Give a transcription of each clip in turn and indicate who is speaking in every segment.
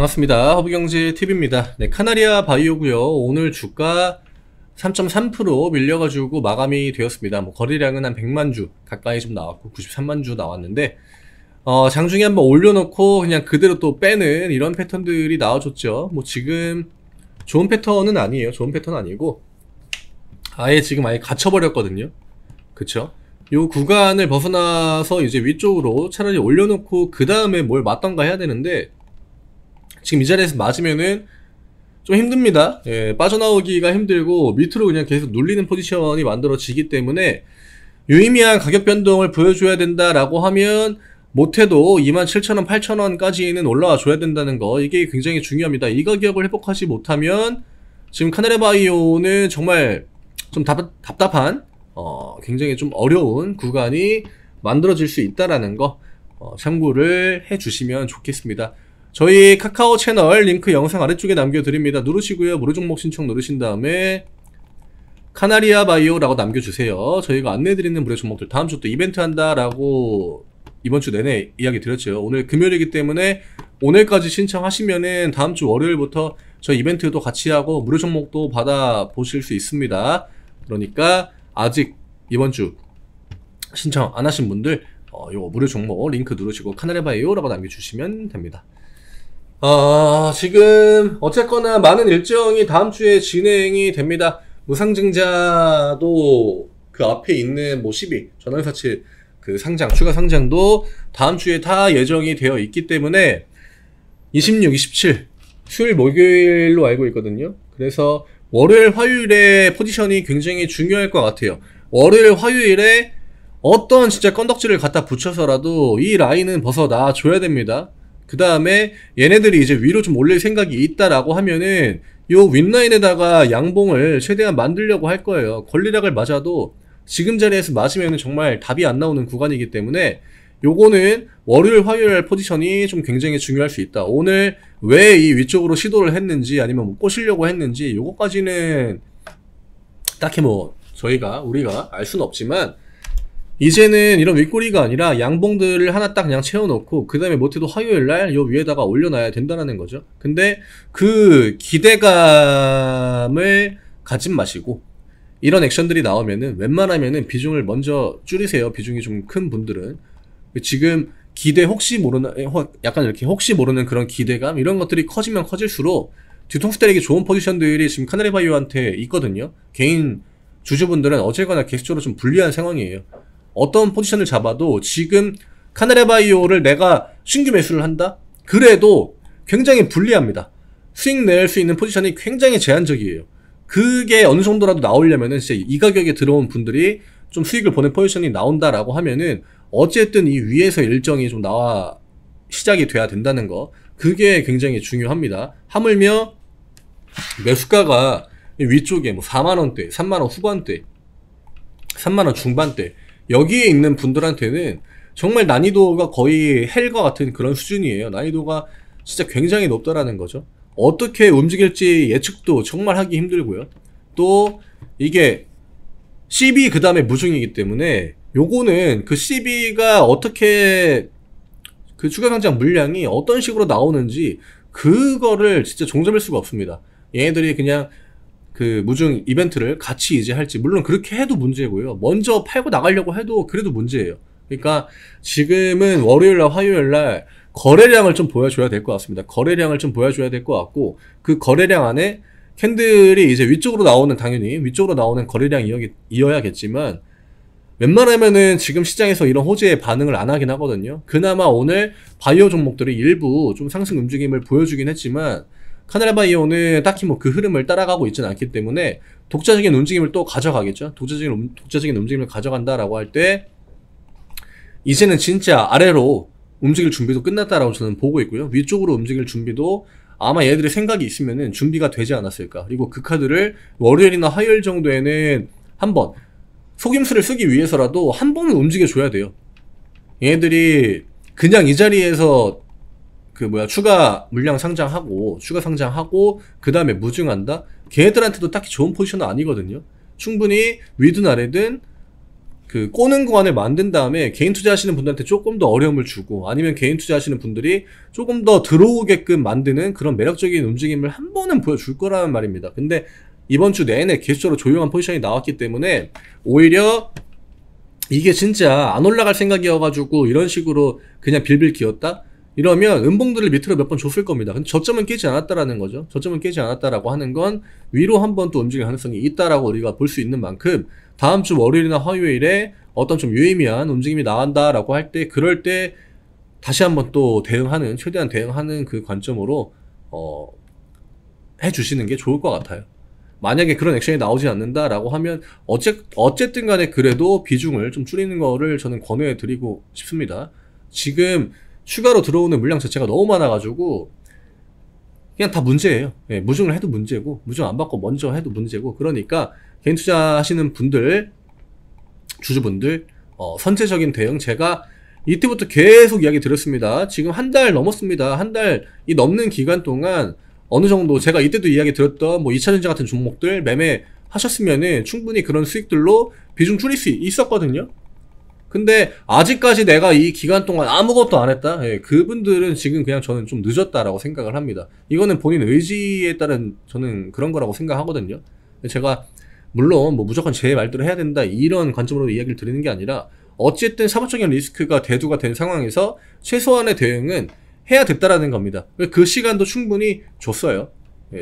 Speaker 1: 반갑습니다. 허브경제TV입니다. 네, 카나리아 바이오고요 오늘 주가 3.3% 밀려가지고 마감이 되었습니다. 뭐 거래량은 한 100만 주 가까이 좀 나왔고 93만 주 나왔는데 어, 장중에 한번 올려놓고 그냥 그대로 또 빼는 이런 패턴들이 나와줬죠. 뭐 지금 좋은 패턴은 아니에요. 좋은 패턴 은 아니고 아예 지금 아예 갇혀버렸거든요. 그쵸? 요 구간을 벗어나서 이제 위쪽으로 차라리 올려놓고 그 다음에 뭘 맞던가 해야 되는데 지금 이 자리에서 맞으면은 좀 힘듭니다. 예, 빠져나오기가 힘들고 밑으로 그냥 계속 눌리는 포지션이 만들어지기 때문에 유의미한 가격 변동을 보여줘야 된다라고 하면 못해도 27,000원, 8,000원까지는 올라와 줘야 된다는 거 이게 굉장히 중요합니다. 이 가격을 회복하지 못하면 지금 카네레바이오는 정말 좀 답, 답답한 어, 굉장히 좀 어려운 구간이 만들어질 수 있다라는 거 어, 참고를 해주시면 좋겠습니다. 저희 카카오 채널 링크 영상 아래쪽에 남겨드립니다. 누르시고요. 무료 종목 신청 누르신 다음에 카나리아 바이오라고 남겨주세요. 저희가 안내해드리는 무료 종목들 다음 주 또 이벤트 한다라고 이번 주 내내 이야기 드렸죠. 오늘 금요일이기 때문에 오늘까지 신청하시면은 다음 주 월요일부터 저희 이벤트도 같이 하고 무료 종목도 받아 보실 수 있습니다. 그러니까 아직 이번 주 신청 안 하신 분들 어, 요 무료 종목 링크 누르시고 카나리바이오라고 아 남겨주시면 됩니다. 아 지금 어쨌거나 많은 일정이 다음 주에 진행이 됩니다. 무상증자도 그 앞에 있는 뭐 12, 전환사치 그 상장, 추가 상장도 다음 주에 다 예정이 되어 있기 때문에 26, 27 수요일 목요일로 알고 있거든요. 그래서 월요일, 화요일에 포지션이 굉장히 중요할 것 같아요. 월요일, 화요일에 어떤 진짜 건덕지를 갖다 붙여서라도 이 라인은 벗어나 줘야 됩니다. 그 다음에 얘네들이 이제 위로 좀 올릴 생각이 있다라고 하면은 요 윗라인에다가 양봉을 최대한 만들려고 할 거예요. 권리락을 맞아도 지금 자리에서 맞으면 정말 답이 안 나오는 구간이기 때문에 요거는 월요일 화요일 포지션이 좀 굉장히 중요할 수 있다. 오늘 왜 이 위쪽으로 시도를 했는지 아니면 뭐 꼬시려고 했는지 요거까지는 딱히 뭐 저희가 우리가 알 수는 없지만 이제는 이런 윗꼬리가 아니라 양봉들을 하나 딱 그냥 채워놓고 그 다음에 못해도 화요일날 요 위에다가 올려놔야 된다는 거죠 근데 그 기대감을 가진 마시고 이런 액션들이 나오면은 웬만하면은 비중을 먼저 줄이세요 비중이 좀 큰 분들은 지금 기대 혹시 모르는 약간 이렇게 혹시 모르는 그런 기대감 이런 것들이 커지면 커질수록 뒤통수 때리기 좋은 포지션들이 지금 카네리바이오한테 있거든요 개인 주주분들은 어쨌거나 계속적으로 좀 불리한 상황이에요 어떤 포지션을 잡아도 지금 카네레바이오를 내가 신규 매수를 한다? 그래도 굉장히 불리합니다. 수익 낼 수 있는 포지션이 굉장히 제한적이에요. 그게 어느 정도라도 나오려면은 진짜 이 가격에 들어온 분들이 좀 수익을 보낸 포지션이 나온다라고 하면은 어쨌든 이 위에서 일정이 좀 나와 시작이 돼야 된다는 거 그게 굉장히 중요합니다. 하물며 매수가가 위쪽에 뭐 4만원대, 3만원 후반대, 3만원 중반대 여기에 있는 분들한테는 정말 난이도가 거의 헬과 같은 그런 수준이에요. 난이도가 진짜 굉장히 높다라는 거죠. 어떻게 움직일지 예측도 정말 하기 힘들고요. 또 이게 CB 그 다음에 무중이기 때문에 요거는 그 CB가 어떻게 그 추가 상장 물량이 어떤 식으로 나오는지 그거를 진짜 종잡을 수가 없습니다. 얘네들이 그냥 그 무중 이벤트를 같이 이제 할지 물론 그렇게 해도 문제고요. 먼저 팔고 나가려고 해도 그래도 문제예요. 그러니까 지금은 월요일 날 화요일 날 거래량을 좀 보여줘야 될 것 같습니다. 거래량을 좀 보여줘야 될 것 같고 그 거래량 안에 캔들이 이제 위쪽으로 나오는 당연히 위쪽으로 나오는 거래량 이어야겠지만 웬만하면은 지금 시장에서 이런 호재에 반응을 안 하긴 하거든요. 그나마 오늘 바이오 종목들이 일부 좀 상승 움직임을 보여주긴 했지만 카네라바이오는 딱히 뭐 그 흐름을 따라가고 있지는 않기 때문에 독자적인 움직임을 또 가져가겠죠. 독자적인 독자적인 움직임을 가져간다라고 할 때 이제는 진짜 아래로 움직일 준비도 끝났다라고 저는 보고 있고요. 위쪽으로 움직일 준비도 아마 얘들의 생각이 있으면은 준비가 되지 않았을까. 그리고 그 카드를 월요일이나 화요일 정도에는 한번 속임수를 쓰기 위해서라도 한 번은 움직여줘야 돼요. 얘들이 그냥 이 자리에서 그 뭐야 추가 물량 상장하고 추가 상장하고 그 다음에 무증한다 걔들한테도 딱히 좋은 포지션은 아니거든요 충분히 위든 아래든 그 꼬는 구간을 만든 다음에 개인 투자하시는 분들한테 조금 더 어려움을 주고 아니면 개인 투자하시는 분들이 조금 더 들어오게끔 만드는 그런 매력적인 움직임을 한 번은 보여줄 거라는 말입니다 근데 이번 주 내내 계속적으로 조용한 포지션이 나왔기 때문에 오히려 이게 진짜 안 올라갈 생각이어가지고 이런 식으로 그냥 빌빌 기었다? 이러면 음봉들을 밑으로 몇 번 줬을 겁니다. 근데 저점은 깨지 않았다라는 거죠. 저점은 깨지 않았다라고 하는 건 위로 한 번 또 움직일 가능성이 있다라고 우리가 볼 수 있는 만큼 다음 주 월요일이나 화요일에 어떤 좀 유의미한 움직임이 나간다라고 할 때 그럴 때 다시 한 번 또 대응하는 최대한 대응하는 그 관점으로 어, 해주시는 게 좋을 것 같아요. 만약에 그런 액션이 나오지 않는다라고 하면 어째, 어쨌든 간에 그래도 비중을 좀 줄이는 거를 저는 권유해 드리고 싶습니다. 지금 추가로 들어오는 물량 자체가 너무 많아가지고 그냥 다 문제예요. 예, 무증을 해도 문제고 무증 안 받고 먼저 해도 문제고 그러니까 개인 투자하시는 분들 주주분들 어, 선제적인 대응 제가 이때부터 계속 이야기 드렸습니다. 지금 한 달 넘었습니다. 한 달이 넘는 기간 동안 어느 정도 제가 이때도 이야기 드렸던 뭐 2차전지 같은 종목들 매매 하셨으면은 충분히 그런 수익들로 비중 줄일 수 있었거든요. 근데 아직까지 내가 이 기간 동안 아무것도 안 했다? 예, 그분들은 지금 그냥 저는 좀 늦었다라고 생각을 합니다. 이거는 본인 의지에 따른 저는 그런 거라고 생각하거든요. 제가 물론 뭐 무조건 제 말대로 해야 된다 이런 관점으로 이야기를 드리는 게 아니라 어쨌든 사법적인 리스크가 대두가 된 상황에서 최소한의 대응은 해야 됐다라는 겁니다. 그 시간도 충분히 줬어요.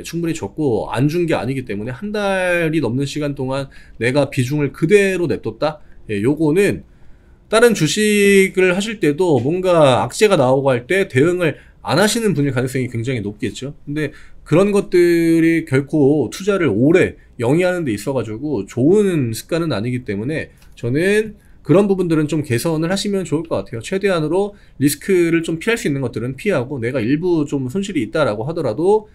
Speaker 1: 예, 충분히 줬고 안 준 게 아니기 때문에 한 달이 넘는 시간 동안 내가 비중을 그대로 냅뒀다. 예, 요거는 다른 주식을 하실 때도 뭔가 악재가 나오고 할 때 대응을 안 하시는 분일 가능성이 굉장히 높겠죠. 근데 그런 것들이 결코 투자를 오래 영위하는 데 있어가지고 좋은 습관은 아니기 때문에 저는 그런 부분들은 좀 개선을 하시면 좋을 것 같아요. 최대한으로 리스크를 좀 피할 수 있는 것들은 피하고 내가 일부 좀 손실이 있다라고 하더라도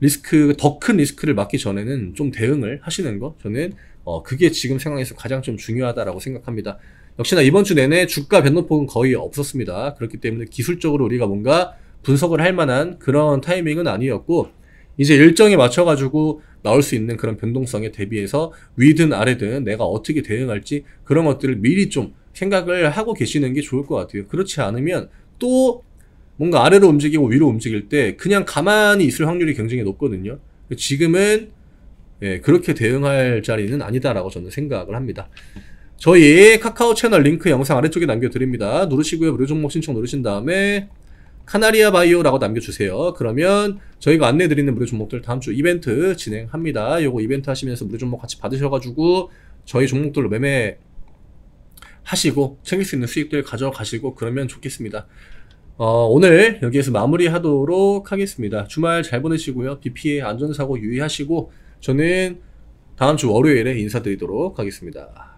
Speaker 1: 리스크 더 큰 리스크를 막기 전에는 좀 대응을 하시는 거 저는 어 그게 지금 상황에서 가장 좀 중요하다라고 생각합니다. 역시나 이번 주 내내 주가 변동폭은 거의 없었습니다. 그렇기 때문에 기술적으로 우리가 뭔가 분석을 할 만한 그런 타이밍은 아니었고 이제 일정에 맞춰가지고 나올 수 있는 그런 변동성에 대비해서 위든 아래든 내가 어떻게 대응할지 그런 것들을 미리 좀 생각을 하고 계시는 게 좋을 것 같아요. 그렇지 않으면 또 뭔가 아래로 움직이고 위로 움직일 때 그냥 가만히 있을 확률이 굉장히 높거든요. 지금은 예, 그렇게 대응할 자리는 아니다라고 저는 생각을 합니다. 저희 카카오 채널 링크 영상 아래쪽에 남겨드립니다. 누르시고요. 무료 종목 신청 누르신 다음에 카나리아 바이오라고 남겨주세요. 그러면 저희가 안내해드리는 무료 종목들 다음 주 이벤트 진행합니다. 요거 이벤트 하시면서 무료 종목 같이 받으셔가지고 저희 종목들로 매매 하시고 챙길 수 있는 수익들 가져가시고 그러면 좋겠습니다. 어, 오늘 여기에서 마무리하도록 하겠습니다. 주말 잘 보내시고요. 비 피해 안전사고 유의하시고 저는 다음 주 월요일에 인사드리도록 하겠습니다.